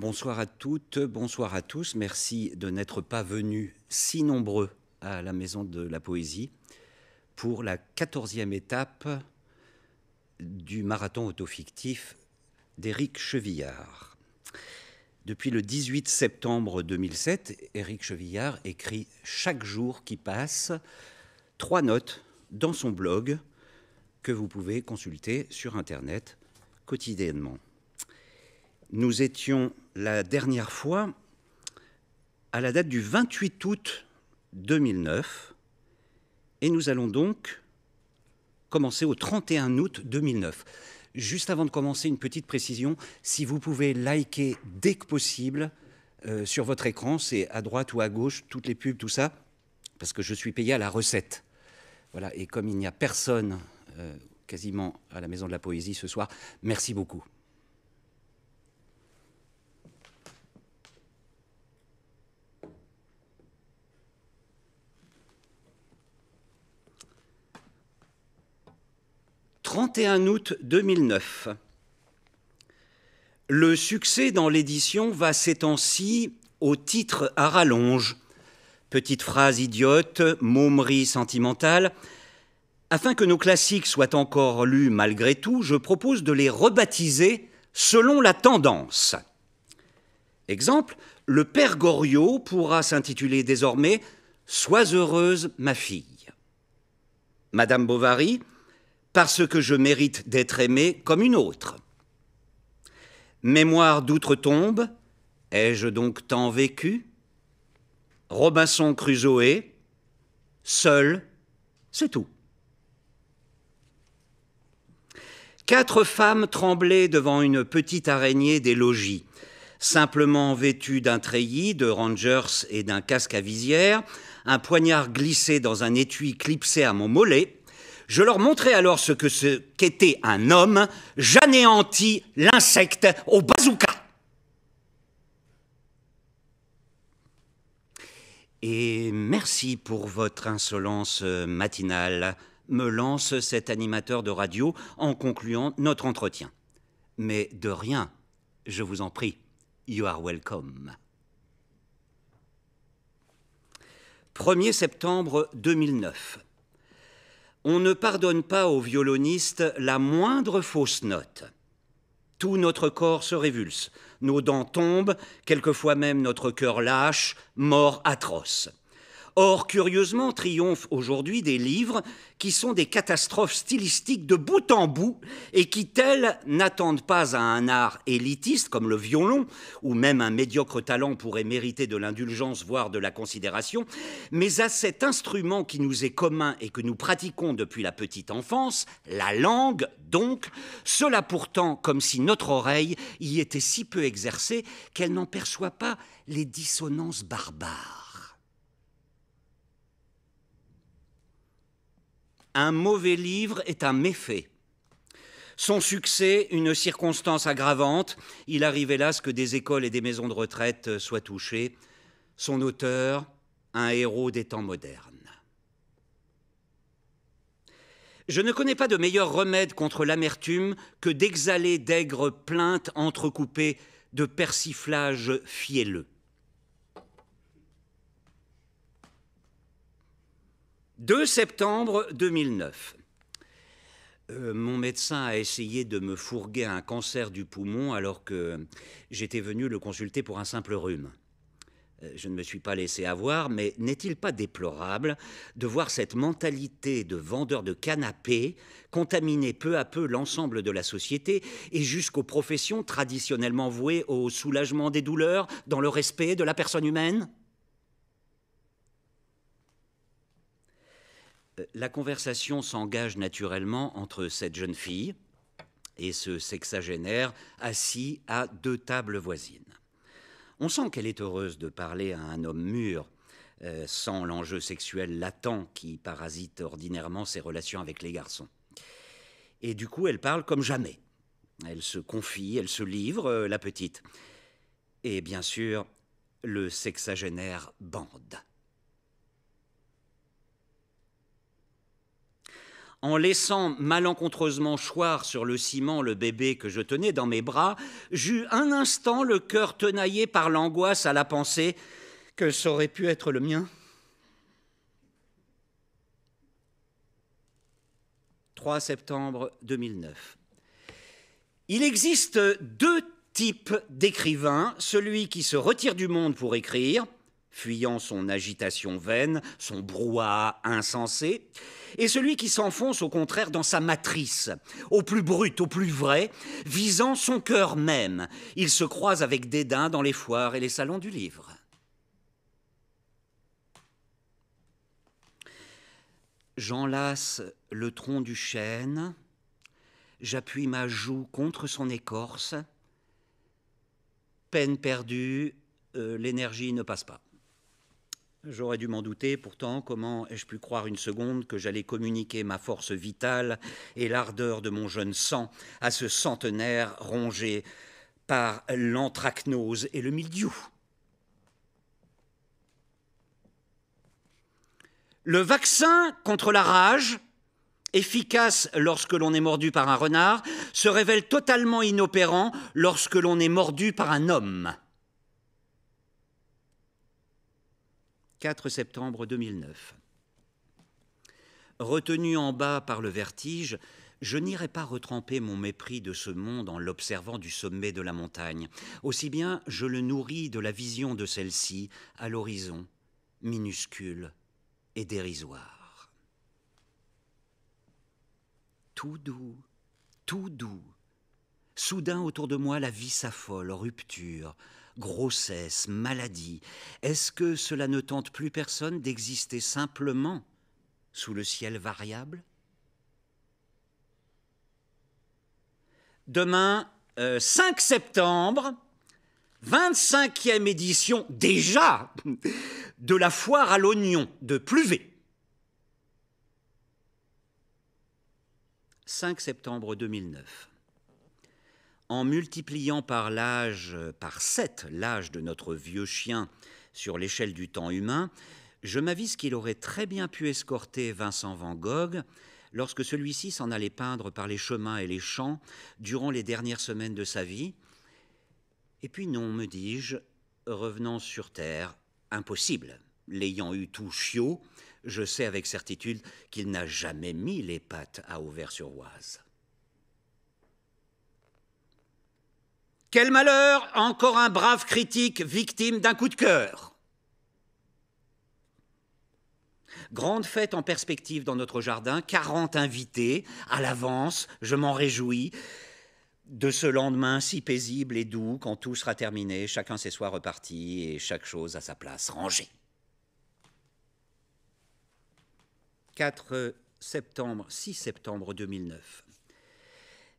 Bonsoir à toutes, bonsoir à tous. Merci de n'être pas venus si nombreux à la Maison de la Poésie pour la quatorzième étape du marathon autofictif d'Éric Chevillard. Depuis le 18 septembre 2007, Éric Chevillard écrit chaque jour qui passe trois notes dans son blog que vous pouvez consulter sur Internet quotidiennement nous étions la dernière fois à la date du 28 août 2009 et nous allons donc commencer au 31 août 2009. Juste avant de commencer, une petite précision, si vous pouvez liker dès que possible euh, sur votre écran, c'est à droite ou à gauche, toutes les pubs, tout ça, parce que je suis payé à la recette. Voilà, et comme il n'y a personne euh, quasiment à la Maison de la Poésie ce soir, merci beaucoup. 31 août 2009. Le succès dans l'édition va ces au titre à rallonge, Petite phrase idiote, momerie sentimentale. Afin que nos classiques soient encore lus malgré tout, je propose de les rebaptiser selon la tendance. Exemple, le père Goriot pourra s'intituler désormais Sois heureuse, ma fille. Madame Bovary, parce que je mérite d'être aimé comme une autre. Mémoire d'outre-tombe, ai-je donc tant vécu Robinson Crusoe, seul, c'est tout. Quatre femmes tremblaient devant une petite araignée des logis, simplement vêtues d'un treillis, de rangers et d'un casque à visière, un poignard glissé dans un étui clipsé à mon mollet, je leur montrai alors ce que ce qu'était un homme. J'anéantis l'insecte au bazooka. Et merci pour votre insolence euh, matinale, me lance cet animateur de radio en concluant notre entretien. Mais de rien, je vous en prie. You are welcome. 1er septembre 2009 on ne pardonne pas au violoniste la moindre fausse note. Tout notre corps se révulse, nos dents tombent, quelquefois même notre cœur lâche, mort atroce. Or, curieusement, triomphent aujourd'hui des livres qui sont des catastrophes stylistiques de bout en bout et qui, telles, n'attendent pas à un art élitiste comme le violon, où même un médiocre talent pourrait mériter de l'indulgence, voire de la considération, mais à cet instrument qui nous est commun et que nous pratiquons depuis la petite enfance, la langue, donc, cela pourtant comme si notre oreille y était si peu exercée qu'elle n'en perçoit pas les dissonances barbares. Un mauvais livre est un méfait. Son succès, une circonstance aggravante, il arrive hélas que des écoles et des maisons de retraite euh, soient touchées. Son auteur, un héros des temps modernes. Je ne connais pas de meilleur remède contre l'amertume que d'exhaler d'aigres plaintes entrecoupées de persiflages fielleux. 2 septembre 2009. Euh, mon médecin a essayé de me fourguer un cancer du poumon alors que j'étais venu le consulter pour un simple rhume. Euh, je ne me suis pas laissé avoir, mais n'est-il pas déplorable de voir cette mentalité de vendeur de canapés contaminer peu à peu l'ensemble de la société et jusqu'aux professions traditionnellement vouées au soulagement des douleurs dans le respect de la personne humaine la conversation s'engage naturellement entre cette jeune fille et ce sexagénaire assis à deux tables voisines. On sent qu'elle est heureuse de parler à un homme mûr, euh, sans l'enjeu sexuel latent qui parasite ordinairement ses relations avec les garçons. Et du coup, elle parle comme jamais. Elle se confie, elle se livre, euh, la petite. Et bien sûr, le sexagénaire bande. en laissant malencontreusement choir sur le ciment le bébé que je tenais dans mes bras, j'eus un instant le cœur tenaillé par l'angoisse à la pensée que ça aurait pu être le mien. « 3 septembre 2009. Il existe deux types d'écrivains, celui qui se retire du monde pour écrire – fuyant son agitation vaine, son brouhaha insensé, et celui qui s'enfonce au contraire dans sa matrice, au plus brut, au plus vrai, visant son cœur même. Il se croise avec dédain dans les foires et les salons du livre. J'enlace le tronc du chêne, j'appuie ma joue contre son écorce. Peine perdue, euh, l'énergie ne passe pas. J'aurais dû m'en douter, pourtant, comment ai-je pu croire une seconde que j'allais communiquer ma force vitale et l'ardeur de mon jeune sang à ce centenaire rongé par l'anthracnose et le mildiou Le vaccin contre la rage, efficace lorsque l'on est mordu par un renard, se révèle totalement inopérant lorsque l'on est mordu par un homme. 4 septembre 2009. Retenu en bas par le vertige, je n'irai pas retremper mon mépris de ce monde en l'observant du sommet de la montagne. Aussi bien je le nourris de la vision de celle-ci à l'horizon, minuscule et dérisoire. Tout doux, tout doux. Soudain autour de moi la vie s'affole, rupture, grossesse, maladie. Est-ce que cela ne tente plus personne d'exister simplement sous le ciel variable Demain, 5 euh, septembre, 25e édition déjà de la foire à l'oignon de pluvé 5 septembre 2009 en multipliant par l'âge, euh, par sept, l'âge de notre vieux chien sur l'échelle du temps humain, je m'avise qu'il aurait très bien pu escorter Vincent Van Gogh lorsque celui-ci s'en allait peindre par les chemins et les champs durant les dernières semaines de sa vie. Et puis non, me dis-je, revenant sur Terre, impossible. L'ayant eu tout chiot, je sais avec certitude qu'il n'a jamais mis les pattes à Auvers-sur-Oise. Quel malheur Encore un brave critique victime d'un coup de cœur. Grande fête en perspective dans notre jardin, 40 invités, à l'avance, je m'en réjouis. De ce lendemain si paisible et doux, quand tout sera terminé, chacun ses soirs reparti et chaque chose à sa place rangée. 4 septembre, 6 septembre 2009.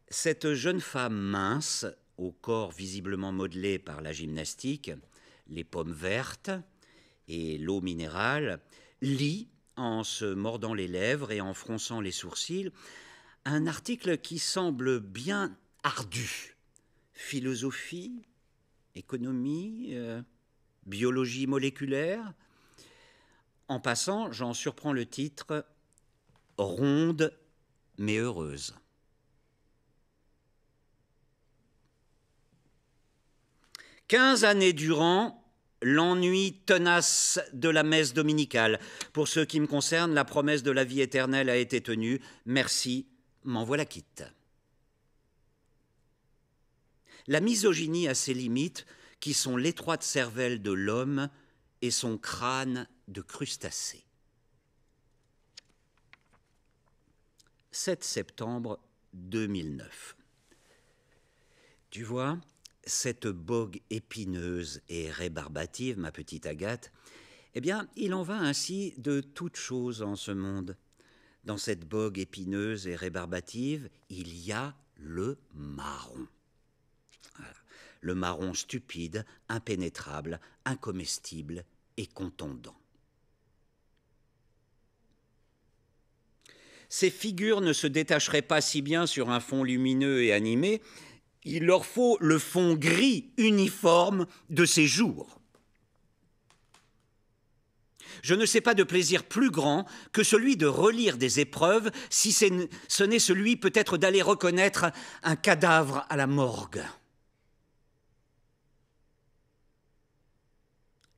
Cette jeune femme mince, au corps visiblement modelé par la gymnastique, les pommes vertes et l'eau minérale, lit, en se mordant les lèvres et en fronçant les sourcils, un article qui semble bien ardu. Philosophie, économie, euh, biologie moléculaire. En passant, j'en surprends le titre Ronde mais heureuse. 15 années durant, l'ennui tenace de la messe dominicale. Pour ce qui me concerne, la promesse de la vie éternelle a été tenue. Merci, m'en voilà quitte. La misogynie a ses limites, qui sont l'étroite cervelle de l'homme et son crâne de crustacé. 7 septembre 2009. Tu vois, cette bogue épineuse et rébarbative, ma petite Agathe, eh bien, il en va ainsi de toutes choses en ce monde. Dans cette bogue épineuse et rébarbative, il y a le marron. Le marron stupide, impénétrable, incomestible et contondant. Ces figures ne se détacheraient pas si bien sur un fond lumineux et animé il leur faut le fond gris uniforme de ces jours. Je ne sais pas de plaisir plus grand que celui de relire des épreuves, si ce n'est celui peut-être d'aller reconnaître un cadavre à la morgue.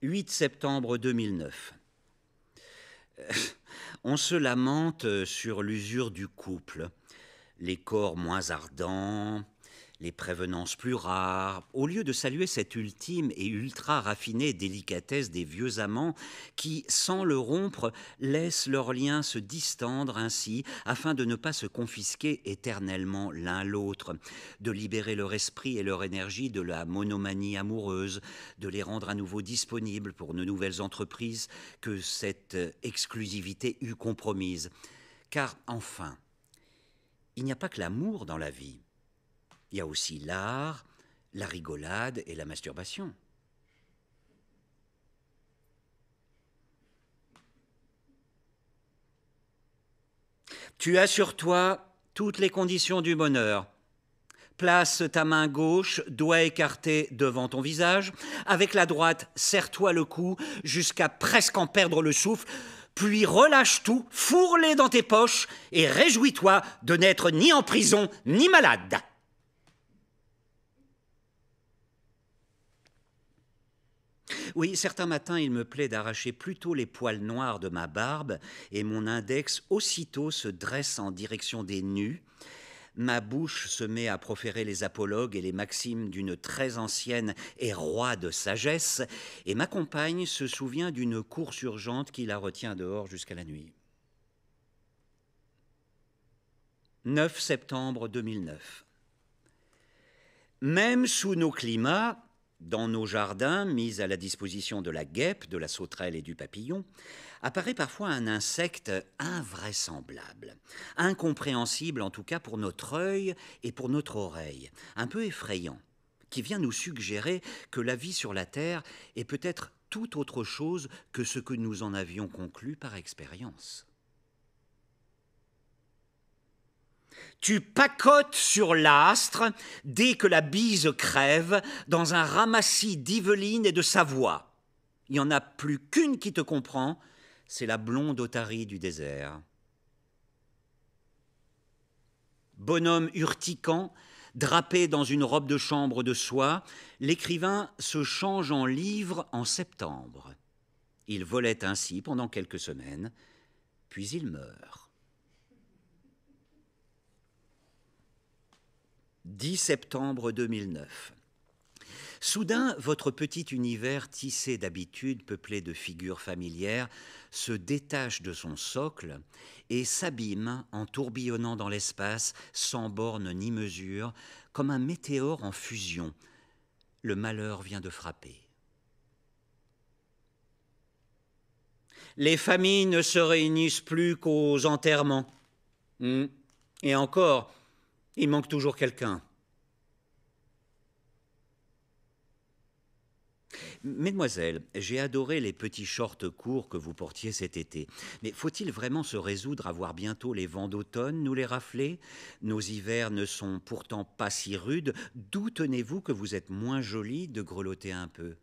8 septembre 2009. Euh, on se lamente sur l'usure du couple, les corps moins ardents, les prévenances plus rares, au lieu de saluer cette ultime et ultra raffinée délicatesse des vieux amants qui, sans le rompre, laissent leurs liens se distendre ainsi afin de ne pas se confisquer éternellement l'un l'autre, de libérer leur esprit et leur énergie de la monomanie amoureuse, de les rendre à nouveau disponibles pour de nouvelles entreprises que cette exclusivité eût compromise. Car enfin, il n'y a pas que l'amour dans la vie il y a aussi l'art, la rigolade et la masturbation. Tu as sur toi toutes les conditions du bonheur. Place ta main gauche, doigt écarté devant ton visage. Avec la droite, serre-toi le cou jusqu'à presque en perdre le souffle, puis relâche tout, fourre-les dans tes poches et réjouis-toi de n'être ni en prison ni malade. Oui, certains matins, il me plaît d'arracher plutôt les poils noirs de ma barbe, et mon index aussitôt se dresse en direction des nus. Ma bouche se met à proférer les apologues et les maximes d'une très ancienne et roide sagesse, et ma compagne se souvient d'une course urgente qui la retient dehors jusqu'à la nuit. 9 septembre 2009. Même sous nos climats, dans nos jardins, mis à la disposition de la guêpe, de la sauterelle et du papillon, apparaît parfois un insecte invraisemblable, incompréhensible en tout cas pour notre œil et pour notre oreille, un peu effrayant, qui vient nous suggérer que la vie sur la Terre est peut-être tout autre chose que ce que nous en avions conclu par expérience. Tu pacotes sur l'astre dès que la bise crève dans un ramassis d'Yveline et de Savoie. Il n'y en a plus qu'une qui te comprend, c'est la blonde otarie du désert. Bonhomme urtiquant, drapé dans une robe de chambre de soie, l'écrivain se change en livre en septembre. Il volait ainsi pendant quelques semaines, puis il meurt. 10 septembre 2009. Soudain, votre petit univers tissé d'habitude, peuplé de figures familières, se détache de son socle et s'abîme en tourbillonnant dans l'espace, sans borne ni mesure, comme un météore en fusion. Le malheur vient de frapper. Les familles ne se réunissent plus qu'aux enterrements. Hmm. Et encore, il manque toujours quelqu'un. Mesdemoiselles, j'ai adoré les petits shorts courts que vous portiez cet été. Mais faut-il vraiment se résoudre à voir bientôt les vents d'automne nous les rafler Nos hivers ne sont pourtant pas si rudes. D'où tenez-vous que vous êtes moins jolie de grelotter un peu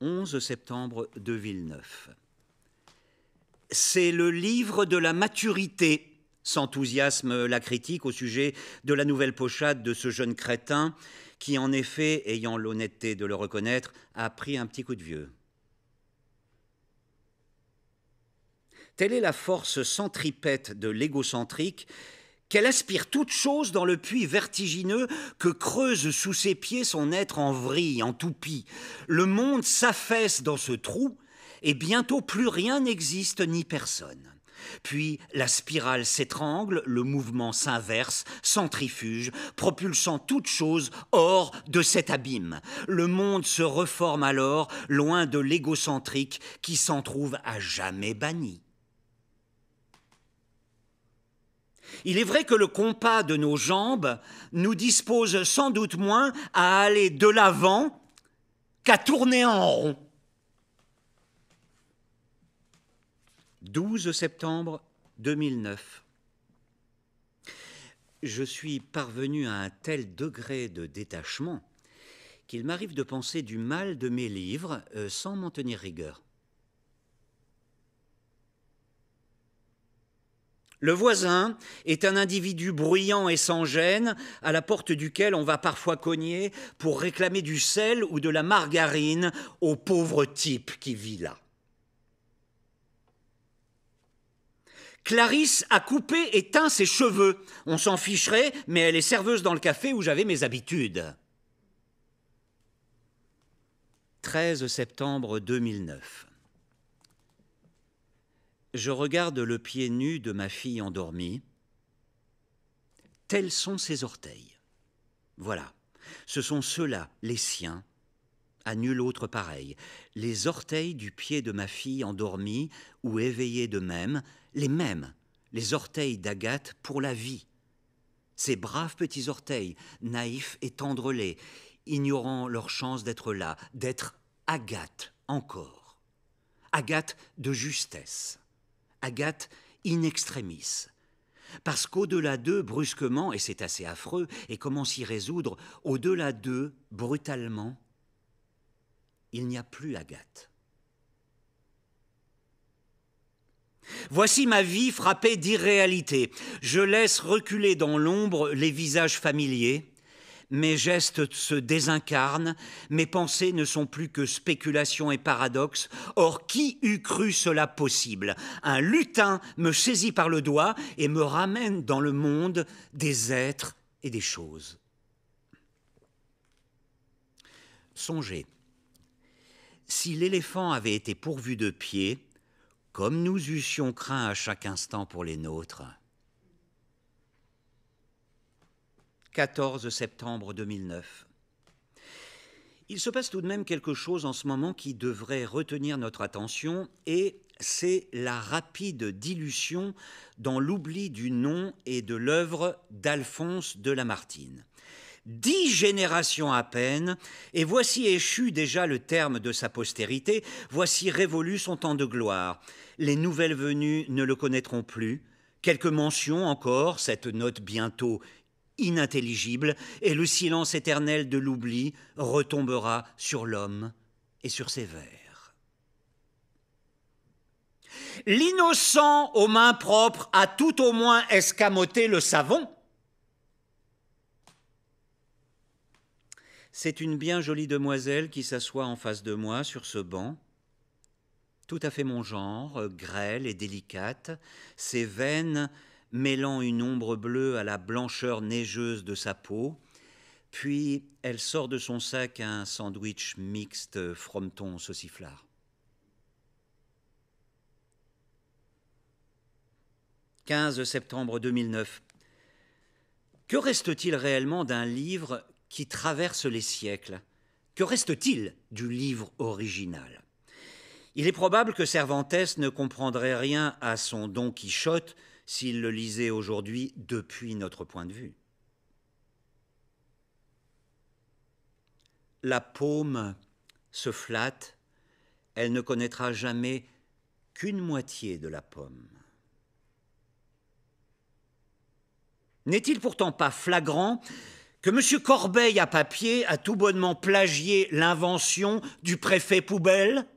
11 septembre 2009 c'est le livre de la maturité, s'enthousiasme la critique au sujet de la nouvelle pochade de ce jeune crétin qui, en effet, ayant l'honnêteté de le reconnaître, a pris un petit coup de vieux. Telle est la force centripète de l'égocentrique qu'elle aspire toute chose dans le puits vertigineux que creuse sous ses pieds son être en vrille, en toupie. Le monde s'affaisse dans ce trou, et bientôt plus rien n'existe ni personne. Puis la spirale s'étrangle, le mouvement s'inverse, centrifuge, propulsant toute chose hors de cet abîme. Le monde se reforme alors, loin de l'égocentrique qui s'en trouve à jamais banni. Il est vrai que le compas de nos jambes nous dispose sans doute moins à aller de l'avant qu'à tourner en rond. 12 septembre 2009. Je suis parvenu à un tel degré de détachement qu'il m'arrive de penser du mal de mes livres euh, sans m'en tenir rigueur. Le voisin est un individu bruyant et sans gêne, à la porte duquel on va parfois cogner pour réclamer du sel ou de la margarine au pauvre type qui vit là. Clarisse a coupé et teint ses cheveux. On s'en ficherait, mais elle est serveuse dans le café où j'avais mes habitudes. 13 septembre 2009. Je regarde le pied nu de ma fille endormie. Tels sont ses orteils. Voilà, ce sont ceux-là, les siens, à nul autre pareil. Les orteils du pied de ma fille endormie ou éveillée de même, les mêmes, les orteils d'Agathe pour la vie. Ces braves petits orteils, naïfs et tendrelés, ignorant leur chance d'être là, d'être Agathe encore. Agathe de justesse. Agathe in extremis. Parce qu'au-delà d'eux, brusquement, et c'est assez affreux, et comment s'y résoudre, au-delà d'eux, brutalement, il n'y a plus Agathe. Voici ma vie frappée d'irréalité. Je laisse reculer dans l'ombre les visages familiers. Mes gestes se désincarnent, mes pensées ne sont plus que spéculations et paradoxes. Or, qui eût cru cela possible Un lutin me saisit par le doigt et me ramène dans le monde des êtres et des choses. Songez, si l'éléphant avait été pourvu de pieds, comme nous eussions craint à chaque instant pour les nôtres. 14 septembre 2009. Il se passe tout de même quelque chose en ce moment qui devrait retenir notre attention et c'est la rapide dilution dans l'oubli du nom et de l'œuvre d'Alphonse de Lamartine dix générations à peine, et voici échu déjà le terme de sa postérité, voici révolu son temps de gloire. Les nouvelles venues ne le connaîtront plus, quelques mentions encore, cette note bientôt inintelligible, et le silence éternel de l'oubli retombera sur l'homme et sur ses vers. L'innocent aux mains propres a tout au moins escamoté le savon, C'est une bien jolie demoiselle qui s'assoit en face de moi sur ce banc. Tout à fait mon genre, euh, grêle et délicate, ses veines mêlant une ombre bleue à la blancheur neigeuse de sa peau. Puis elle sort de son sac un sandwich mixte frometon sauciflard. « 15 septembre 2009. Que reste-t-il réellement d'un livre qui traverse les siècles, que reste-t-il du livre original Il est probable que Cervantes ne comprendrait rien à son Don Quichotte s'il le lisait aujourd'hui depuis notre point de vue. La paume se flatte, elle ne connaîtra jamais qu'une moitié de la pomme. N'est-il pourtant pas flagrant que M. Corbeil à papier a tout bonnement plagié l'invention du préfet poubelle «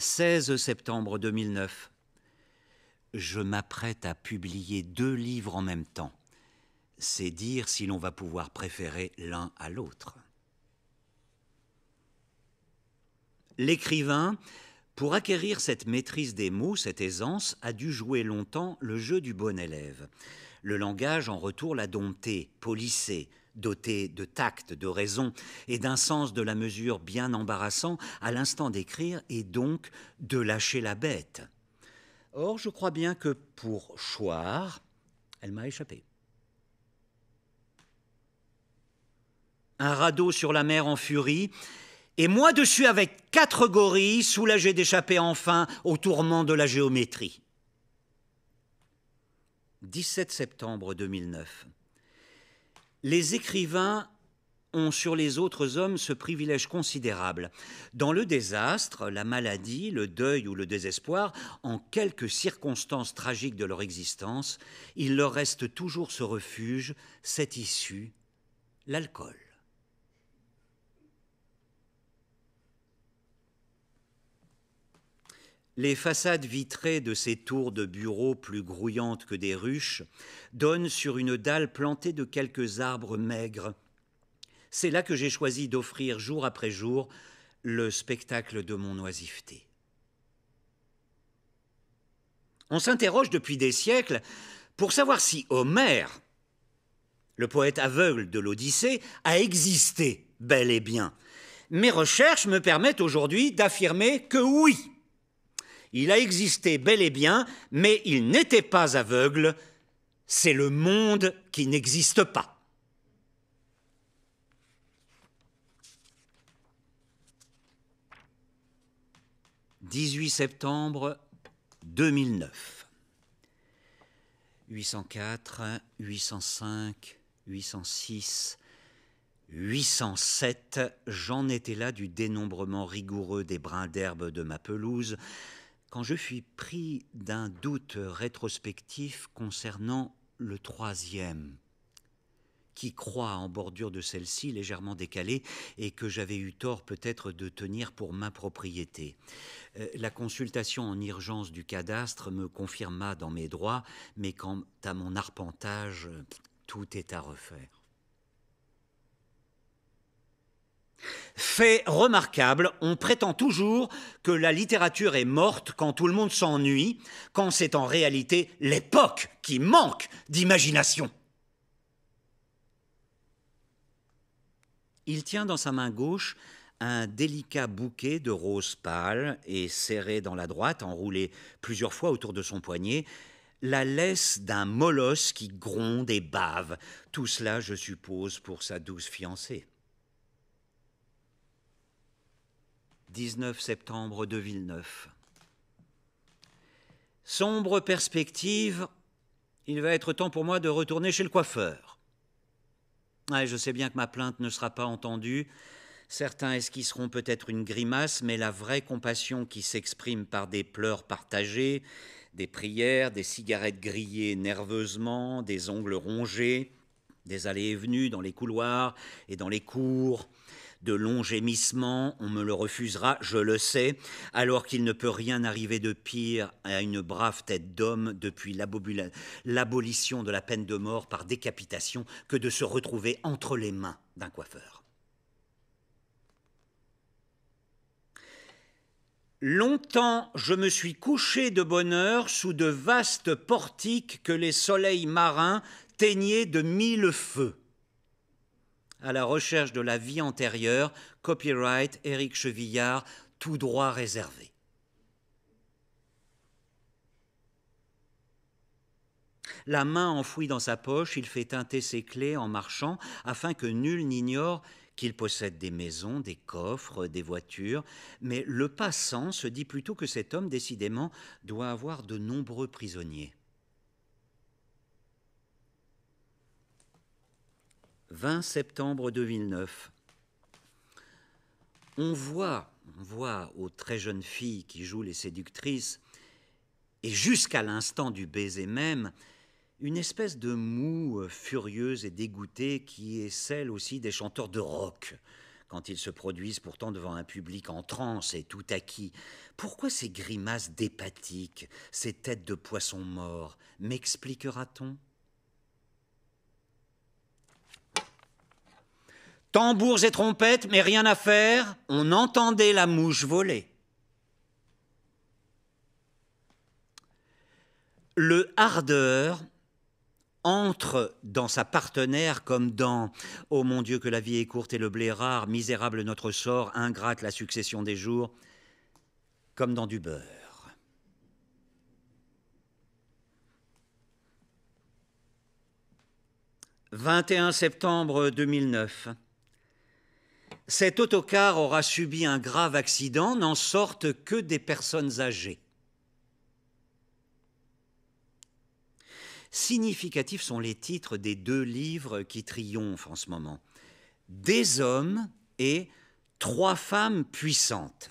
16 septembre 2009. Je m'apprête à publier deux livres en même temps. C'est dire si l'on va pouvoir préférer l'un à l'autre. L'écrivain pour acquérir cette maîtrise des mots, cette aisance, a dû jouer longtemps le jeu du bon élève. Le langage, en retour, l'a dompté, polissé, doté de tact, de raison et d'un sens de la mesure bien embarrassant à l'instant d'écrire et donc de lâcher la bête. Or, je crois bien que pour choir, elle m'a échappé. Un radeau sur la mer en furie, et moi dessus avec quatre gorilles, soulagé d'échapper enfin au tourment de la géométrie. 17 septembre 2009. Les écrivains ont sur les autres hommes ce privilège considérable. Dans le désastre, la maladie, le deuil ou le désespoir, en quelques circonstances tragiques de leur existence, il leur reste toujours ce refuge, cette issue, l'alcool. Les façades vitrées de ces tours de bureaux plus grouillantes que des ruches donnent sur une dalle plantée de quelques arbres maigres. C'est là que j'ai choisi d'offrir jour après jour le spectacle de mon oisiveté. On s'interroge depuis des siècles pour savoir si Homère, le poète aveugle de l'Odyssée, a existé bel et bien. Mes recherches me permettent aujourd'hui d'affirmer que oui. Il a existé bel et bien, mais il n'était pas aveugle. C'est le monde qui n'existe pas. « 18 septembre 2009. 804, 805, 806, 807, j'en étais là du dénombrement rigoureux des brins d'herbe de ma pelouse, quand je suis pris d'un doute rétrospectif concernant le troisième, qui croit en bordure de celle-ci légèrement décalée et que j'avais eu tort peut-être de tenir pour ma propriété. Euh, la consultation en urgence du cadastre me confirma dans mes droits, mais quant à mon arpentage, tout est à refaire. Fait remarquable, on prétend toujours que la littérature est morte quand tout le monde s'ennuie, quand c'est en réalité l'époque qui manque d'imagination. Il tient dans sa main gauche un délicat bouquet de roses pâles et serré dans la droite, enroulé plusieurs fois autour de son poignet, la laisse d'un molosse qui gronde et bave. Tout cela, je suppose, pour sa douce fiancée. 19 septembre 2009. Sombre perspective, il va être temps pour moi de retourner chez le coiffeur. je sais bien que ma plainte ne sera pas entendue. Certains esquisseront peut-être une grimace, mais la vraie compassion qui s'exprime par des pleurs partagés, des prières, des cigarettes grillées nerveusement, des ongles rongés, des allées et venues dans les couloirs et dans les cours, de longs gémissements, on me le refusera, je le sais, alors qu'il ne peut rien arriver de pire à une brave tête d'homme depuis l'abolition de la peine de mort par décapitation que de se retrouver entre les mains d'un coiffeur. Longtemps je me suis couché de bonheur sous de vastes portiques que les soleils marins teignaient de mille feux à la recherche de la vie antérieure, copyright Éric Chevillard, tout droit réservé. La main enfouie dans sa poche, il fait teinter ses clés en marchant afin que nul n'ignore qu'il possède des maisons, des coffres, des voitures, mais le passant se dit plutôt que cet homme, décidément, doit avoir de nombreux prisonniers. 20 septembre 2009. On voit, on voit aux très jeunes filles qui jouent les séductrices, et jusqu'à l'instant du baiser même, une espèce de moue euh, furieuse et dégoûtée qui est celle aussi des chanteurs de rock, quand ils se produisent pourtant devant un public en transe et tout acquis. Pourquoi ces grimaces d'hépatiques, ces têtes de poisson morts, M'expliquera-t-on Tambours et trompettes, mais rien à faire, on entendait la mouche voler. Le ardeur entre dans sa partenaire comme dans ⁇ Oh mon Dieu que la vie est courte et le blé rare, misérable notre sort, ingrate la succession des jours ⁇ comme dans du beurre. « 21 septembre 2009. Cet autocar aura subi un grave accident, n'en sortent que des personnes âgées. Significatifs sont les titres des deux livres qui triomphent en ce moment. Des hommes et Trois femmes puissantes.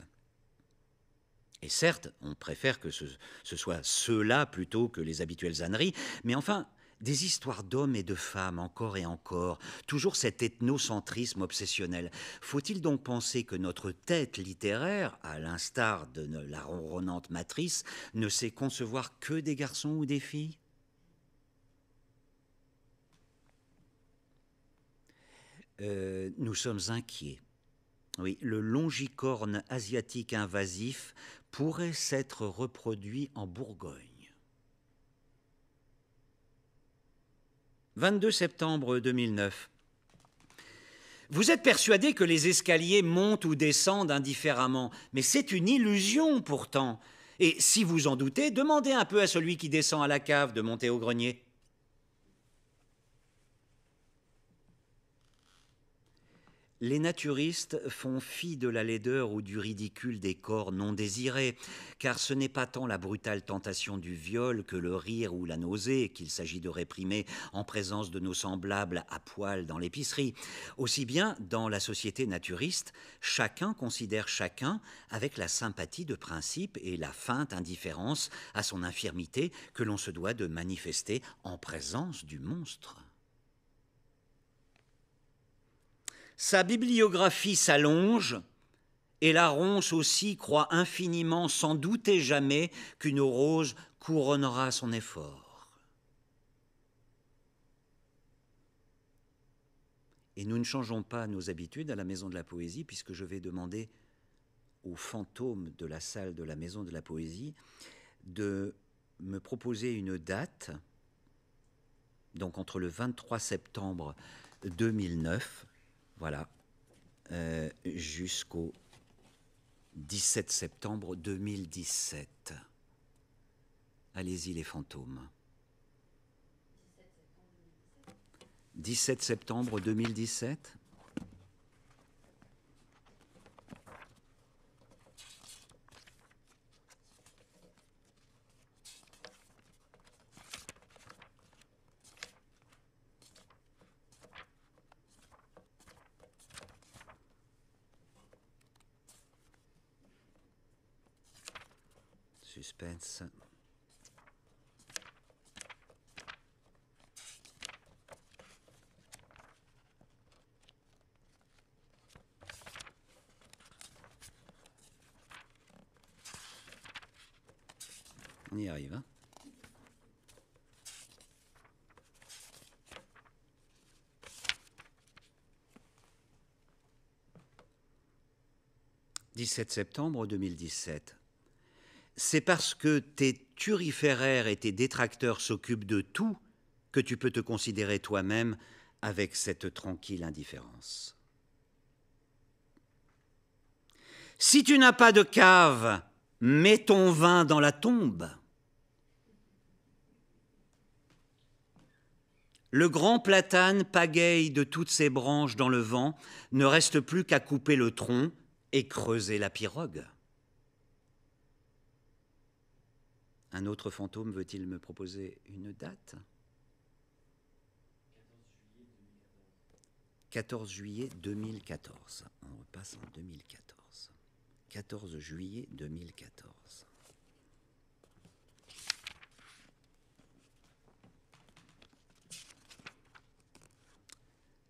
Et certes, on préfère que ce, ce soit ceux-là plutôt que les habituelles âneries, mais enfin, des histoires d'hommes et de femmes encore et encore, toujours cet ethnocentrisme obsessionnel. Faut-il donc penser que notre tête littéraire, à l'instar de la ronronnante matrice, ne sait concevoir que des garçons ou des filles euh, nous sommes inquiets. Oui, le longicorne asiatique invasif pourrait s'être reproduit en Bourgogne. 22 septembre 2009. Vous êtes persuadé que les escaliers montent ou descendent indifféremment, mais c'est une illusion pourtant. Et si vous en doutez, demandez un peu à celui qui descend à la cave de monter au grenier. Les naturistes font fi de la laideur ou du ridicule des corps non désirés, car ce n'est pas tant la brutale tentation du viol que le rire ou la nausée qu'il s'agit de réprimer en présence de nos semblables à poil dans l'épicerie. Aussi bien, dans la société naturiste, chacun considère chacun avec la sympathie de principe et la feinte indifférence à son infirmité que l'on se doit de manifester en présence du monstre. Sa bibliographie s'allonge, et la ronce aussi croit infiniment, sans douter jamais, qu'une rose couronnera son effort. Et nous ne changeons pas nos habitudes à la Maison de la Poésie, puisque je vais demander au fantôme de la salle de la Maison de la Poésie de me proposer une date, donc entre le 23 septembre 2009 voilà. Euh, jusqu'au 17 septembre 2017. Allez-y les fantômes. 17 septembre 2017 On y arrive, 17 hein. septembre 2017 c'est parce que tes turiféraires et tes détracteurs s'occupent de tout que tu peux te considérer toi-même avec cette tranquille indifférence. Si tu n'as pas de cave, mets ton vin dans la tombe. Le grand platane pagaille de toutes ses branches dans le vent, ne reste plus qu'à couper le tronc et creuser la pirogue. Un autre fantôme veut-il me proposer une date 14 juillet 2014. On repasse en 2014. 14 juillet 2014.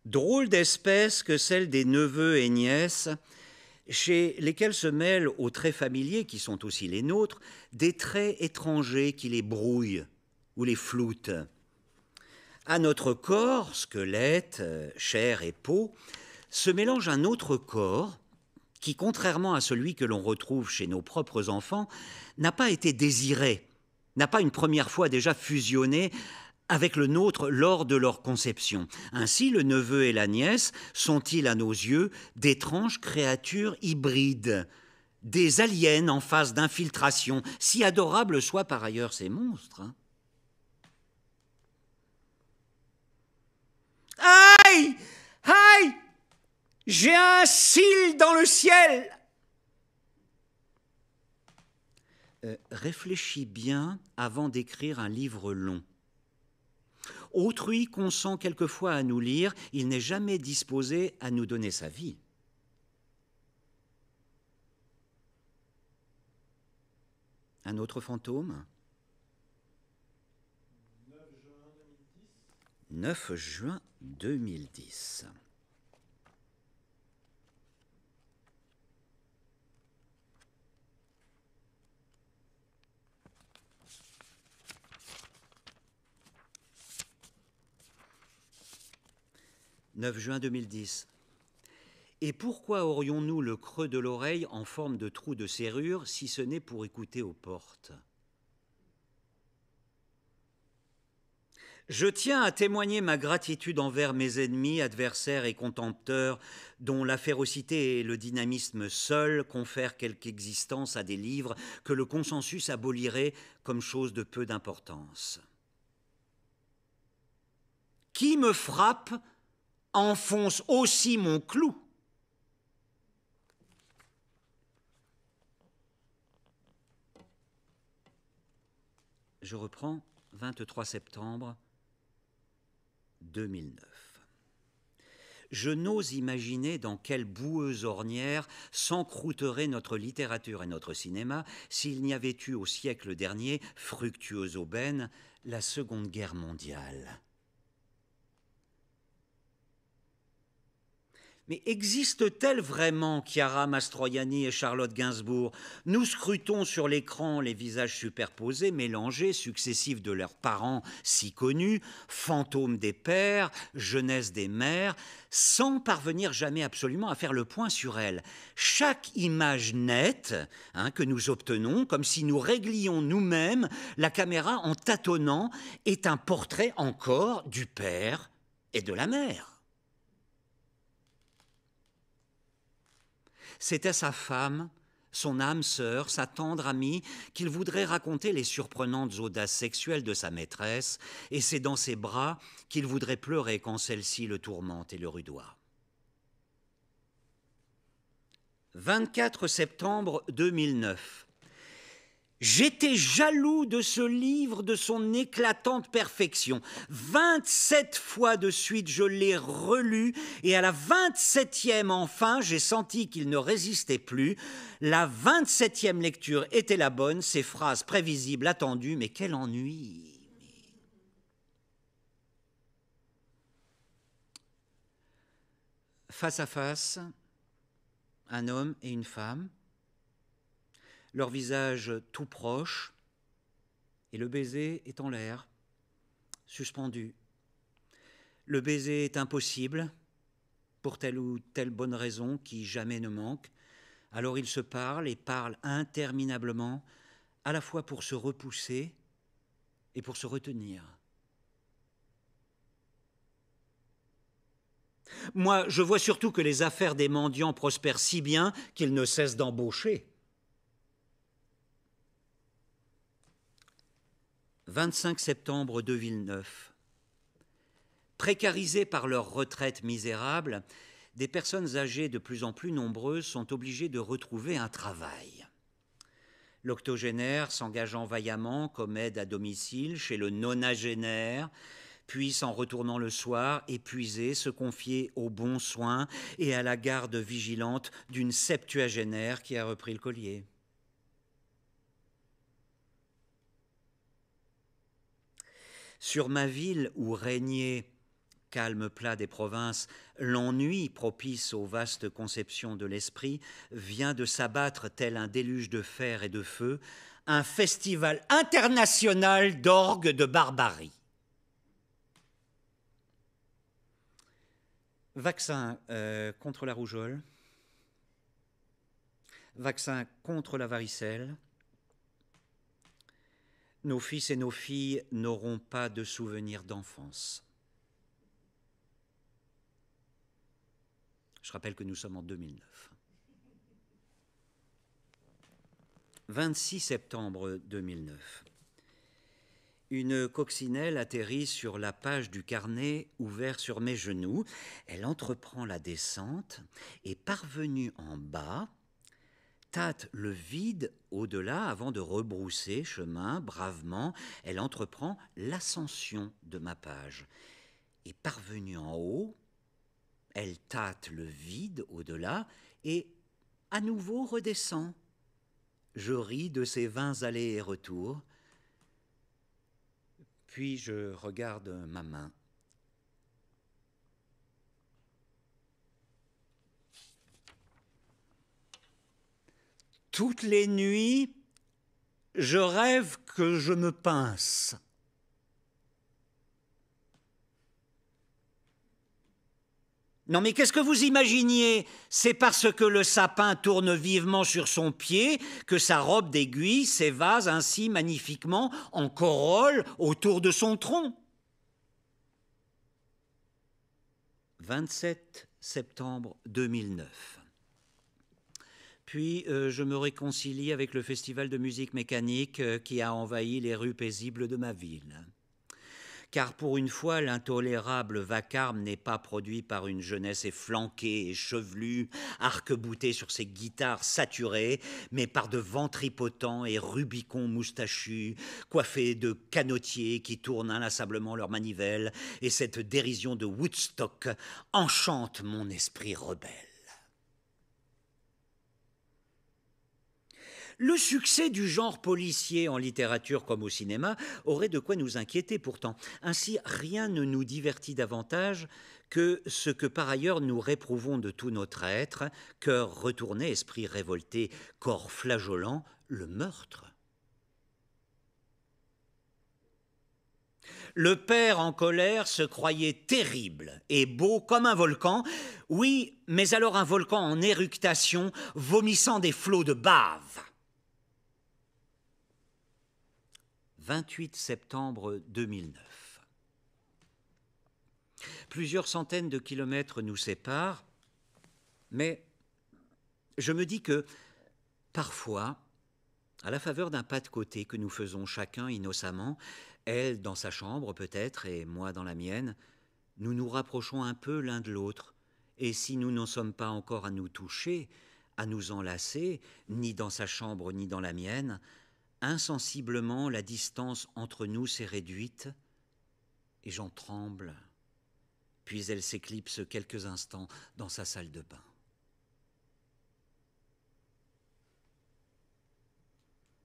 Drôle d'espèce que celle des neveux et nièces chez lesquels se mêlent aux traits familiers, qui sont aussi les nôtres, des traits étrangers qui les brouillent ou les floutent. À notre corps, squelette, chair et peau, se mélange un autre corps qui, contrairement à celui que l'on retrouve chez nos propres enfants, n'a pas été désiré, n'a pas une première fois déjà fusionné avec le nôtre lors de leur conception. Ainsi, le neveu et la nièce sont-ils à nos yeux d'étranges créatures hybrides des aliens en phase d'infiltration, si adorables soient par ailleurs ces monstres. Hein Aïe Aïe J'ai un cil dans le ciel euh, Réfléchis bien avant d'écrire un livre long. Autrui consent quelquefois à nous lire, il n'est jamais disposé à nous donner sa vie. Un autre fantôme 9 juin 2010. 9 juin 2010. Et pourquoi aurions-nous le creux de l'oreille en forme de trou de serrure si ce n'est pour écouter aux portes Je tiens à témoigner ma gratitude envers mes ennemis, adversaires et contempteurs, dont la férocité et le dynamisme seuls confèrent quelque existence à des livres que le consensus abolirait comme chose de peu d'importance. Qui me frappe enfonce aussi mon clou. Je reprends 23 septembre 2009 je n'ose imaginer dans quelle boueuse ornière s'encrouterait notre littérature et notre cinéma s'il n'y avait eu au siècle dernier, fructueuse aubaine, la Seconde Guerre mondiale. Mais existe-t-elle vraiment Chiara Mastroianni et Charlotte Gainsbourg Nous scrutons sur l'écran les visages superposés, mélangés, successifs de leurs parents si connus, fantômes des pères, jeunesse des mères, sans parvenir jamais absolument à faire le point sur elles. Chaque image nette hein, que nous obtenons, comme si nous réglions nous-mêmes la caméra en tâtonnant, est un portrait encore du père et de la mère. C'était sa femme, son âme sœur, sa tendre amie, qu'il voudrait raconter les surprenantes audaces sexuelles de sa maîtresse, et c'est dans ses bras qu'il voudrait pleurer quand celle-ci le tourmente et le rudoie. 24 septembre 2009. J'étais jaloux de ce livre, de son éclatante perfection. 27 fois de suite, je l'ai relu, et à la 27e, enfin, j'ai senti qu'il ne résistait plus. La 27e lecture était la bonne, ces phrases prévisibles, attendues, mais quel ennui. Face à face, un homme et une femme leur visage tout proche, et le baiser est en l'air, suspendu. Le baiser est impossible, pour telle ou telle bonne raison qui jamais ne manque. Alors ils se parlent et parlent interminablement, à la fois pour se repousser et pour se retenir. Moi, je vois surtout que les affaires des mendiants prospèrent si bien qu'ils ne cessent d'embaucher. 25 septembre 2009. Précarisés par leur retraite misérable, des personnes âgées de plus en plus nombreuses sont obligées de retrouver un travail. L'octogénaire s'engageant vaillamment comme aide à domicile chez le nonagénaire, puis en retournant le soir, épuisé, se confier aux bons soins et à la garde vigilante d'une septuagénaire qui a repris le collier. Sur ma ville où régnait, calme plat des provinces, l'ennui propice aux vastes conceptions de l'esprit vient de s'abattre tel un déluge de fer et de feu, un festival international d'orgues de barbarie. Vaccin euh, contre la rougeole, vaccin contre la varicelle, nos fils et nos filles n'auront pas de souvenirs d'enfance. Je rappelle que nous sommes en 2009. 26 septembre 2009. Une coccinelle atterrit sur la page du carnet ouvert sur mes genoux. Elle entreprend la descente et, parvenue en bas, tâte le vide au-delà avant de rebrousser chemin bravement. Elle entreprend l'ascension de ma page. Et parvenue en haut, elle tâte le vide au-delà et à nouveau redescend. Je ris de ses vains allers et retours. Puis je regarde ma main. Toutes les nuits, je rêve que je me pince. Non mais qu'est-ce que vous imaginiez C'est parce que le sapin tourne vivement sur son pied que sa robe d'aiguille s'évase ainsi magnifiquement en corolle autour de son tronc. 27 septembre 2009. Puis euh, je me réconcilie avec le festival de musique mécanique euh, qui a envahi les rues paisibles de ma ville. Car pour une fois, l'intolérable vacarme n'est pas produit par une jeunesse efflanquée et chevelue, arc sur ses guitares saturées, mais par de ventripotents et rubicons moustachus, coiffés de canotiers qui tournent inlassablement leurs manivelles, et cette dérision de Woodstock enchante mon esprit rebelle. Le succès du genre policier en littérature comme au cinéma aurait de quoi nous inquiéter pourtant. Ainsi, rien ne nous divertit davantage que ce que par ailleurs nous réprouvons de tout notre être, cœur retourné, esprit révolté, corps flageolant, le meurtre. Le père en colère se croyait terrible et beau comme un volcan, oui, mais alors un volcan en éructation, vomissant des flots de bave. 28 septembre 2009. Plusieurs centaines de kilomètres nous séparent, mais je me dis que parfois, à la faveur d'un pas de côté que nous faisons chacun innocemment, elle dans sa chambre peut-être et moi dans la mienne, nous nous rapprochons un peu l'un de l'autre, et si nous n'en sommes pas encore à nous toucher, à nous enlacer, ni dans sa chambre ni dans la mienne, Insensiblement, la distance entre nous s'est réduite, et j'en tremble, puis elle s'éclipse quelques instants dans sa salle de bain.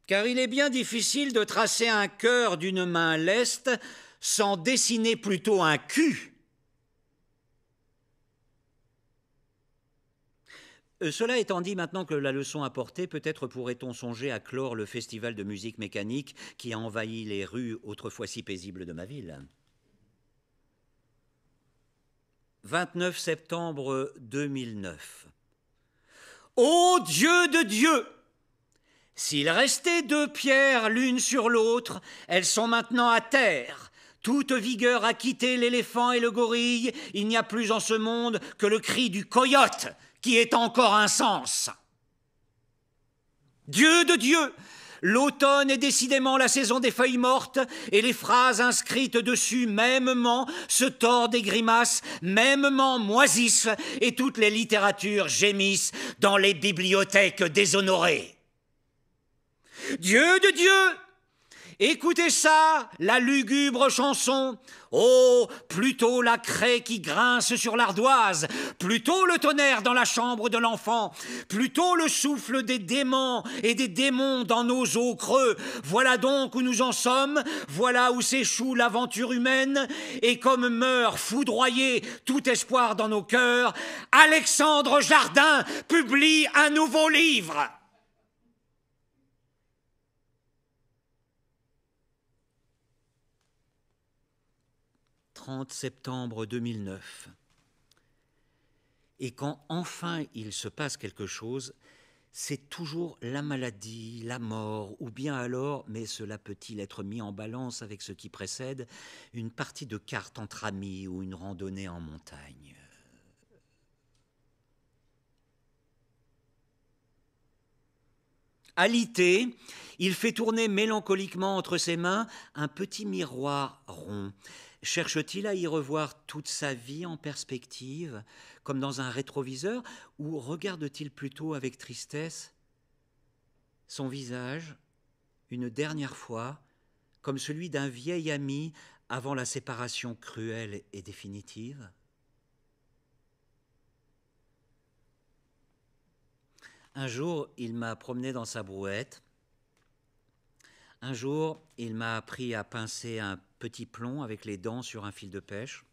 Car il est bien difficile de tracer un cœur d'une main leste sans dessiner plutôt un cul Euh, cela étant dit, maintenant que la leçon apportée, peut-être pourrait-on songer à clore le festival de musique mécanique qui a envahi les rues autrefois si paisibles de ma ville. 29 septembre 2009. Ô Dieu de Dieu S'il restait deux pierres l'une sur l'autre, elles sont maintenant à terre. Toute vigueur a quitté l'éléphant et le gorille. Il n'y a plus en ce monde que le cri du coyote qui est encore un sens. Dieu de Dieu, l'automne est décidément la saison des feuilles mortes, et les phrases inscrites dessus mêmement se tordent et grimacent, mêmement moisissent, et toutes les littératures gémissent dans les bibliothèques déshonorées. Dieu de Dieu, Écoutez ça, la lugubre chanson. Oh, plutôt la craie qui grince sur l'ardoise, plutôt le tonnerre dans la chambre de l'enfant, plutôt le souffle des démons et des démons dans nos eaux creux. Voilà donc où nous en sommes, voilà où s'échoue l'aventure humaine, et comme meurt foudroyé tout espoir dans nos cœurs, Alexandre Jardin publie un nouveau livre. 30 septembre 2009. Et quand enfin il se passe quelque chose, c'est toujours la maladie, la mort, ou bien alors, mais cela peut-il être mis en balance avec ce qui précède, une partie de cartes entre amis ou une randonnée en montagne. Alité, il fait tourner mélancoliquement entre ses mains un petit miroir rond. Cherche-t-il à y revoir toute sa vie en perspective, comme dans un rétroviseur, ou regarde-t-il plutôt avec tristesse son visage, une dernière fois, comme celui d'un vieil ami avant la séparation cruelle et définitive Un jour, il m'a promené dans sa brouette, un jour, il m'a appris à pincer un petit plomb avec les dents sur un fil de pêche.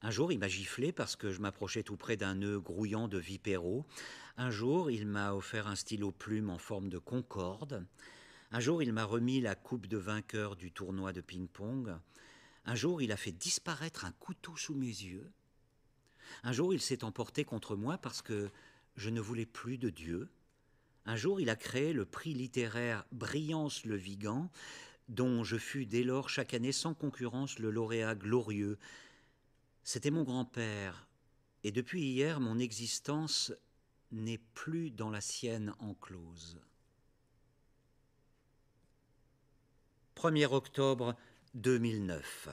Un jour, il m'a giflé parce que je m'approchais tout près d'un nœud grouillant de vipéro. Un jour, il m'a offert un stylo plume en forme de concorde. Un jour, il m'a remis la coupe de vainqueur du tournoi de ping-pong. Un jour, il a fait disparaître un couteau sous mes yeux. Un jour, il s'est emporté contre moi parce que je ne voulais plus de Dieu. Un jour, il a créé le prix littéraire Brillance le Vigan, dont je fus dès lors chaque année sans concurrence le lauréat glorieux. C'était mon grand-père, et depuis hier, mon existence n'est plus dans la sienne enclose. 1er octobre 2009.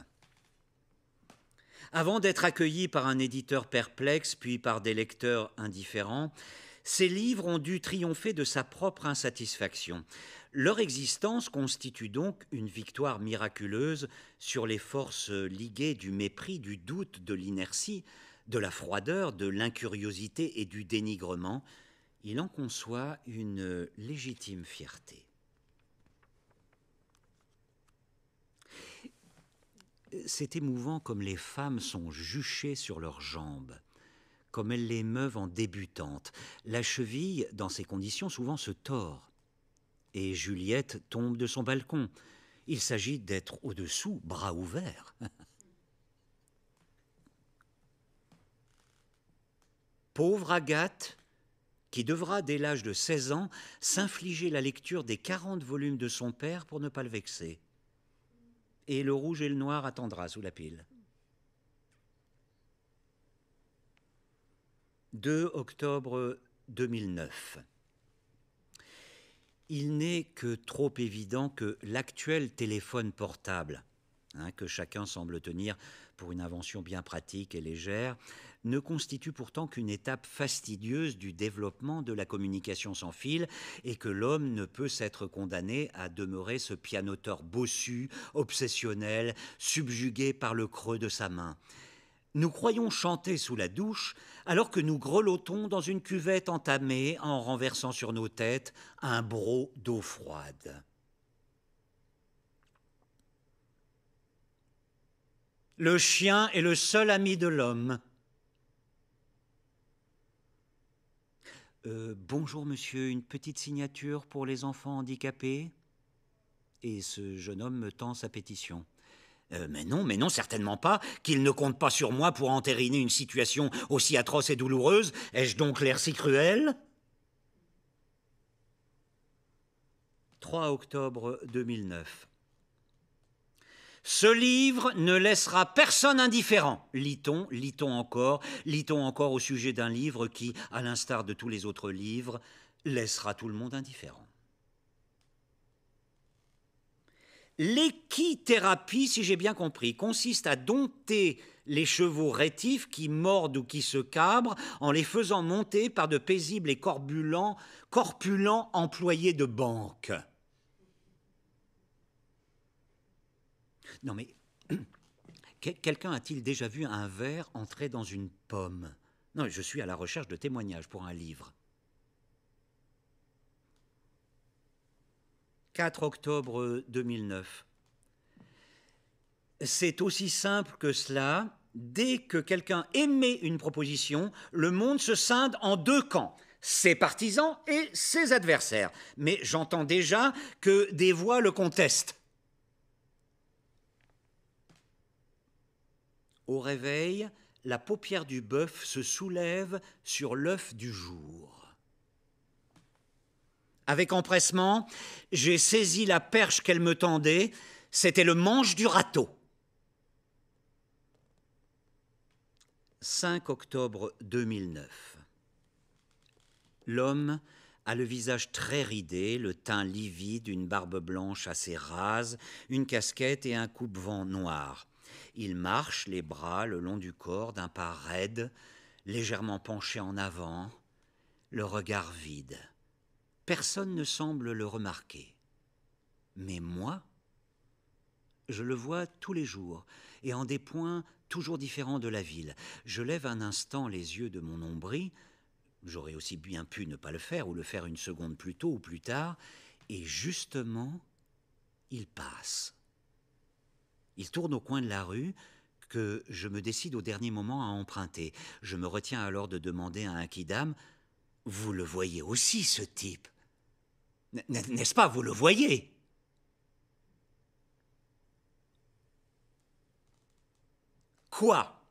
Avant d'être accueilli par un éditeur perplexe, puis par des lecteurs indifférents, ces livres ont dû triompher de sa propre insatisfaction. Leur existence constitue donc une victoire miraculeuse sur les forces liguées du mépris, du doute, de l'inertie, de la froideur, de l'incuriosité et du dénigrement. Il en conçoit une légitime fierté. C'est émouvant comme les femmes sont juchées sur leurs jambes comme elles les en débutante. La cheville, dans ces conditions, souvent se tord. Et Juliette tombe de son balcon. Il s'agit d'être au-dessous, bras ouverts. Pauvre Agathe, qui devra, dès l'âge de 16 ans, s'infliger la lecture des 40 volumes de son père pour ne pas le vexer. Et le rouge et le noir attendra sous la pile. 2 octobre 2009. Il n'est que trop évident que l'actuel téléphone portable, hein, que chacun semble tenir pour une invention bien pratique et légère, ne constitue pourtant qu'une étape fastidieuse du développement de la communication sans fil et que l'homme ne peut s'être condamné à demeurer ce pianoteur bossu, obsessionnel, subjugué par le creux de sa main. Nous croyons chanter sous la douche alors que nous grelottons dans une cuvette entamée en renversant sur nos têtes un broc d'eau froide. Le chien est le seul ami de l'homme. Euh, bonjour monsieur, une petite signature pour les enfants handicapés Et ce jeune homme me tend sa pétition. Euh, mais non, mais non, certainement pas, qu'il ne compte pas sur moi pour entériner une situation aussi atroce et douloureuse. Ai-je donc l'air si cruel 3 octobre 2009. Ce livre ne laissera personne indifférent. Lit-on, lit-on encore, lit-on encore au sujet d'un livre qui, à l'instar de tous les autres livres, laissera tout le monde indifférent. L'équithérapie, si j'ai bien compris, consiste à dompter les chevaux rétifs qui mordent ou qui se cabrent en les faisant monter par de paisibles et corpulents, corpulents employés de banque. Non mais, quelqu'un a-t-il déjà vu un ver entrer dans une pomme Non, je suis à la recherche de témoignages pour un livre. 4 octobre 2009. Euh, C'est aussi simple que cela. Dès que quelqu'un émet une proposition, le monde se scinde en deux camps ses partisans et ses adversaires. Mais j'entends déjà que des voix le contestent. Au réveil, la paupière du bœuf se soulève sur l'œuf du jour. Avec empressement, j'ai saisi la perche qu'elle me tendait. C'était le manche du râteau. 5 octobre 2009. L'homme a le visage très ridé, le teint livide, une barbe blanche assez rase, une casquette et un coupe-vent noir. Il marche les bras le long du corps d'un pas raide, légèrement penché en avant, le regard vide. Personne ne semble le remarquer. Mais moi, je le vois tous les jours, et en des points toujours différents de la ville. Je lève un instant les yeux de mon ombri, j'aurais aussi bien pu ne pas le faire, ou le faire une seconde plus tôt ou plus tard, et justement, il passe. Il tourne au coin de la rue, que je me décide au dernier moment à emprunter. Je me retiens alors de demander à un « Vous le voyez aussi, ce type n'est-ce pas, vous le voyez Quoi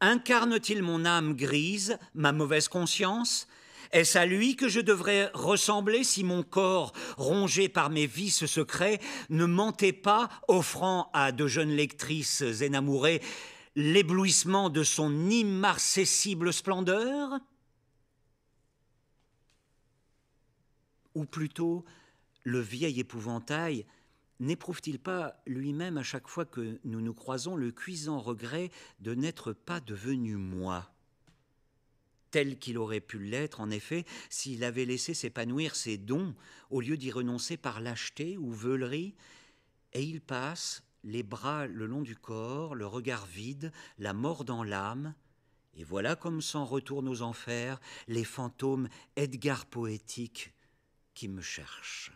Incarne-t-il mon âme grise, ma mauvaise conscience Est-ce à lui que je devrais ressembler si mon corps, rongé par mes vices secrets, ne mentait pas, offrant à de jeunes lectrices énamourées l'éblouissement de son immarcessible splendeur Ou plutôt, le vieil épouvantail n'éprouve-t-il pas lui-même à chaque fois que nous nous croisons le cuisant regret de n'être pas devenu moi tel qu'il aurait pu l'être, en effet, s'il avait laissé s'épanouir ses dons au lieu d'y renoncer par lâcheté ou veulerie, et il passe, les bras le long du corps, le regard vide, la mort dans l'âme, et voilà comme s'en retournent aux enfers les fantômes Edgar poétiques qui me cherche.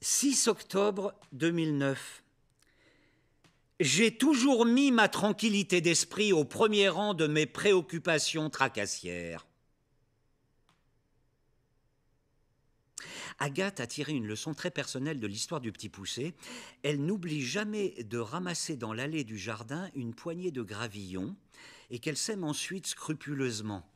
6 octobre 2009. J'ai toujours mis ma tranquillité d'esprit au premier rang de mes préoccupations tracassières. Agathe a tiré une leçon très personnelle de l'histoire du petit poussé. Elle n'oublie jamais de ramasser dans l'allée du jardin une poignée de gravillons et qu'elle sème ensuite scrupuleusement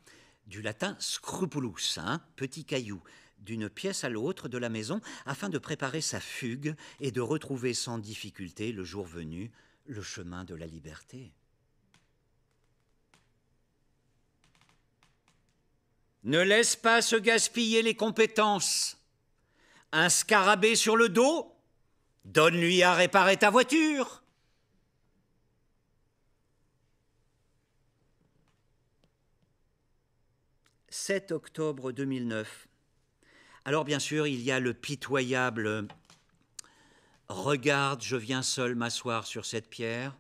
du latin scrupulus, un hein, petit caillou, d'une pièce à l'autre de la maison afin de préparer sa fugue et de retrouver sans difficulté, le jour venu, le chemin de la liberté. Ne laisse pas se gaspiller les compétences. Un scarabée sur le dos Donne-lui à réparer ta voiture. 7 octobre 2009. Alors bien sûr, il y a le pitoyable Regarde, je viens seul m'asseoir sur cette pierre.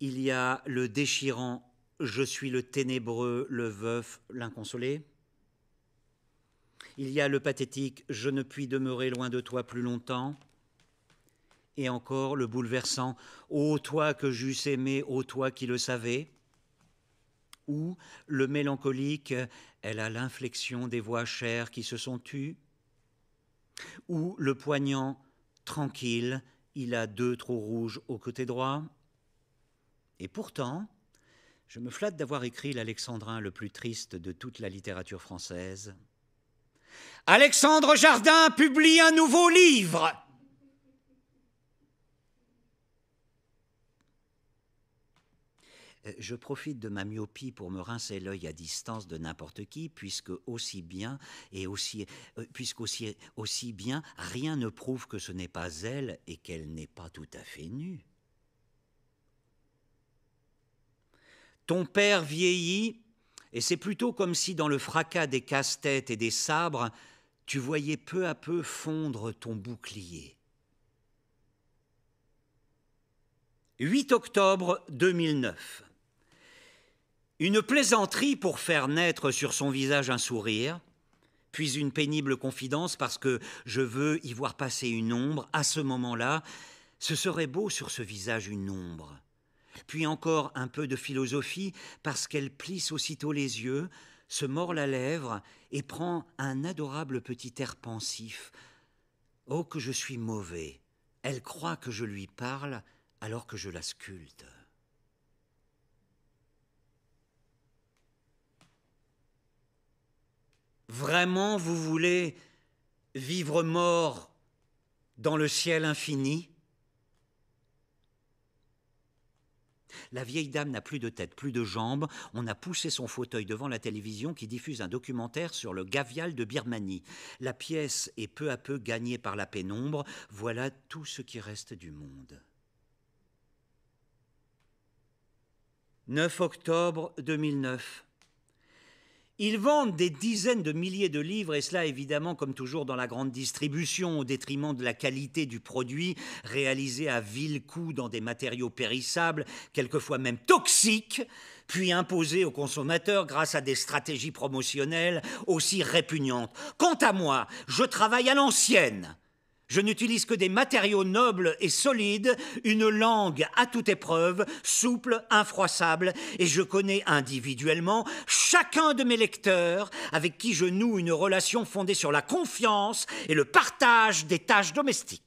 Il y a le déchirant Je suis le ténébreux, le veuf, l'inconsolé. Il y a le pathétique Je ne puis demeurer loin de toi plus longtemps. Et encore le bouleversant Ô toi que j'eusse aimé, ô toi qui le savais où le mélancolique, elle a l'inflexion des voix chères qui se sont tues, Ou le poignant, tranquille, il a deux trous rouges au côté droit. Et pourtant, je me flatte d'avoir écrit l'Alexandrin le plus triste de toute la littérature française. Alexandre Jardin publie un nouveau livre Euh, je profite de ma myopie pour me rincer l'œil à distance de n'importe qui, puisque aussi bien et euh, aussi, bien, rien ne prouve que ce n'est pas elle et qu'elle n'est pas tout à fait nue. Ton père vieillit, et c'est plutôt comme si dans le fracas des casse-têtes et des sabres, tu voyais peu à peu fondre ton bouclier. 8 octobre 2009. Une plaisanterie pour faire naître sur son visage un sourire, puis une pénible confidence parce que je veux y voir passer une ombre à ce moment-là. Ce serait beau sur ce visage une ombre. Puis encore un peu de philosophie parce qu'elle plisse aussitôt les yeux, se mord la lèvre et prend un adorable petit air pensif. Oh que je suis mauvais. Elle croit que je lui parle alors que je la sculpte. Vraiment, vous voulez vivre mort dans le ciel infini La vieille dame n'a plus de tête, plus de jambes. On a poussé son fauteuil devant la télévision qui diffuse un documentaire sur le gavial de Birmanie. La pièce est peu à peu gagnée par la pénombre. Voilà tout ce qui reste du monde. 9 octobre 2009. Ils vendent des dizaines de milliers de livres, et cela évidemment, comme toujours dans la grande distribution, au détriment de la qualité du produit, réalisé à vil coût dans des matériaux périssables, quelquefois même toxiques, puis imposé aux consommateurs grâce à des stratégies promotionnelles aussi répugnantes. Quant à moi, je travaille à l'ancienne. Je n'utilise que des matériaux nobles et solides, une langue à toute épreuve, souple, infroissable, et je connais individuellement chacun de mes lecteurs, avec qui je noue une relation fondée sur la confiance et le partage des tâches domestiques.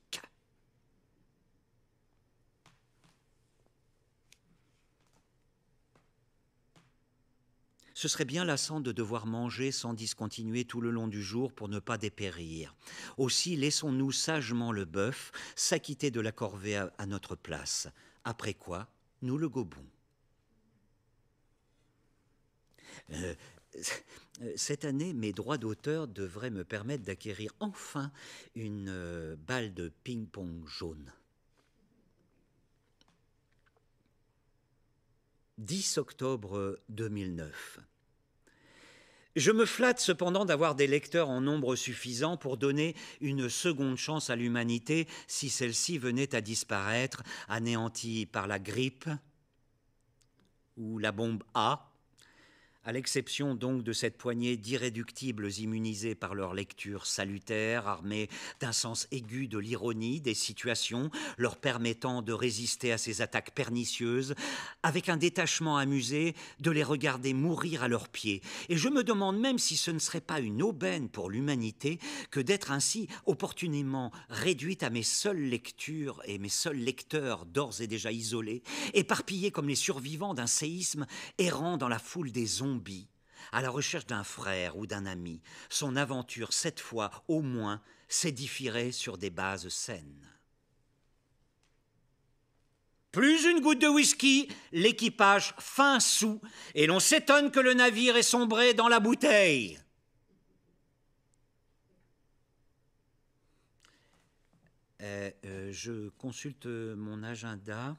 Ce serait bien lassant de devoir manger sans discontinuer tout le long du jour pour ne pas dépérir. Aussi laissons-nous sagement le bœuf s'acquitter de la corvée à, notre place, après quoi nous le gobons. Euh, euh, cette année, mes droits d'auteur devraient me permettre d'acquérir enfin une euh, balle de ping-pong jaune. 10 octobre 2009. Je me flatte cependant d'avoir des lecteurs en nombre suffisant pour donner une seconde chance à l'humanité si celle-ci venait à disparaître, anéantie par la grippe ou la bombe A, à l'exception donc de cette poignée d'irréductibles immunisés par leur lecture salutaire, armés d'un sens aigu de l'ironie des situations, leur permettant de résister à ces attaques pernicieuses, avec un détachement amusé de les regarder mourir à leurs pieds. Et je me demande même si ce ne serait pas une aubaine pour l'humanité que d'être ainsi opportunément réduite à mes seules lectures et mes seuls lecteurs d'ores et déjà isolés, éparpillés comme les survivants d'un séisme errant dans la foule des ondes à la recherche d'un frère ou d'un ami, son aventure, cette fois au moins, s'édifierait sur des bases saines. Plus une goutte de whisky, l'équipage fin sous, et l'on s'étonne que le navire ait sombré dans la bouteille. Euh, euh, je consulte mon agenda.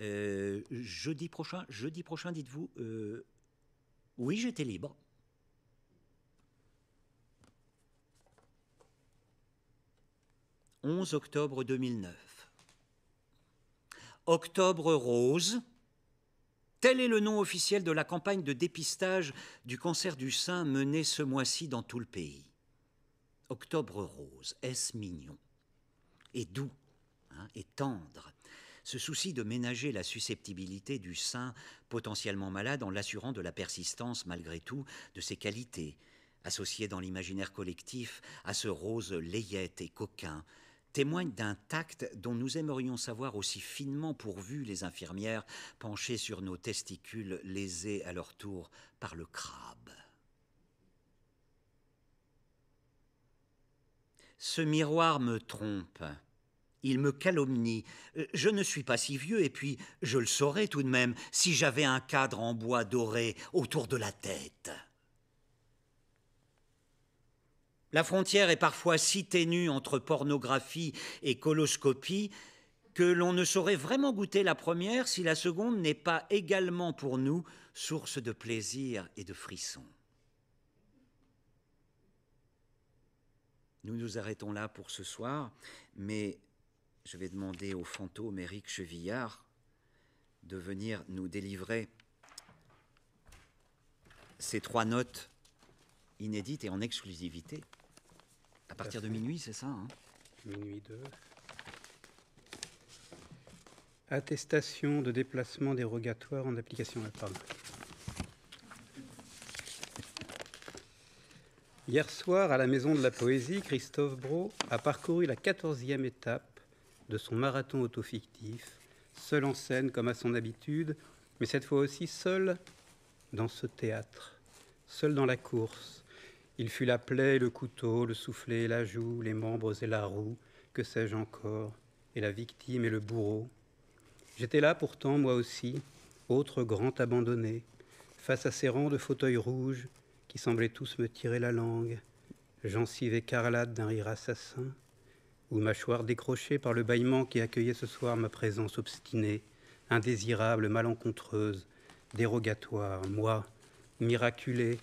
Euh, jeudi prochain, jeudi prochain, dites-vous, oui, j'étais libre. « 11 octobre 2009. Octobre rose, tel est le nom officiel de la campagne de dépistage du cancer du sein menée ce mois-ci dans tout le pays. Octobre rose, est-ce mignon Et doux, hein, et tendre ce souci de ménager la susceptibilité du sein potentiellement malade en l'assurant de la persistance, malgré tout, de ses qualités, associées dans l'imaginaire collectif à ce rose layette et coquin, témoigne d'un tact dont nous aimerions savoir aussi finement pourvu les infirmières penchées sur nos testicules lésés à leur tour par le crabe. Ce miroir me trompe. Il me calomnie. Euh, je ne suis pas si vieux, et puis je le saurais tout de même si j'avais un cadre en bois doré autour de la tête. La frontière est parfois si ténue entre pornographie et coloscopie que l'on ne saurait vraiment goûter la première si la seconde n'est pas également pour nous source de plaisir et de frissons. Nous nous arrêtons là pour ce soir, mais je vais demander au fantôme Éric Chevillard de venir nous délivrer ces trois notes inédites et en exclusivité. À partir de minuit, c'est ça hein Minuit 2. Attestation de déplacement dérogatoire en application à la Hier soir, à la Maison de la Poésie, Christophe Brault a parcouru la quatorzième étape de son marathon autofictif, seul en scène comme à son habitude, mais cette fois aussi seul dans ce théâtre, seul dans la course. Il fut la plaie, le couteau, le soufflet, la joue, les membres et la roue, que sais-je encore, et la victime et le bourreau. J'étais là pourtant, moi aussi, autre grand abandonné, face à ces rangs de fauteuils rouges qui semblaient tous me tirer la langue, gencive écarlate d'un rire assassin, ou mâchoire décrochée par le bâillement qui accueillait ce soir ma présence obstinée, indésirable, malencontreuse, dérogatoire, moi, miraculé,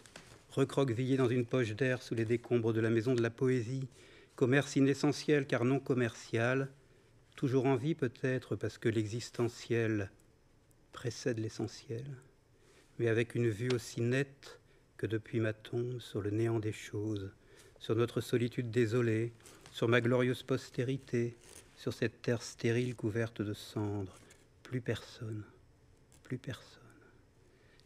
recroquevillé dans une poche d'air sous les décombres de la maison de la poésie, commerce inessentiel car non commercial, toujours en vie peut-être parce que l'existentiel précède l'essentiel, mais avec une vue aussi nette que depuis ma tombe sur le néant des choses, sur notre solitude désolée, sur ma glorieuse postérité, sur cette terre stérile couverte de cendres. Plus personne, plus personne.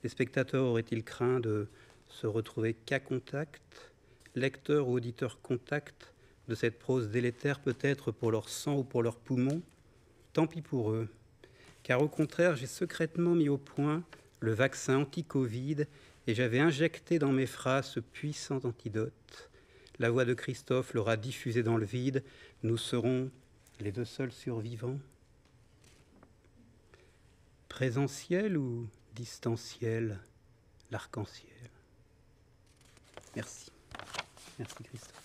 Les spectateurs auraient-ils craint de se retrouver qu'à contact, lecteurs ou auditeurs contact de cette prose délétère peut-être pour leur sang ou pour leurs poumons Tant pis pour eux, car au contraire, j'ai secrètement mis au point le vaccin anti-Covid et j'avais injecté dans mes phrases ce puissant antidote la voix de Christophe l'aura diffusée dans le vide. Nous serons les deux seuls survivants. Présentiel ou distanciel, l'arc-en-ciel. Merci. Merci Christophe.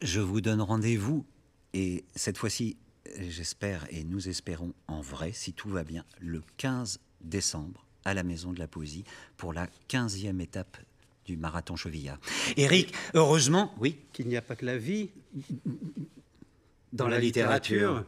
Je vous donne rendez-vous et cette fois-ci, j'espère et nous espérons en vrai, si tout va bien, le 15 décembre à la Maison de la Poésie pour la 15e étape du marathon Chevillard. Eric, heureusement, oui. Qu'il n'y a pas que la vie dans, la, littérature.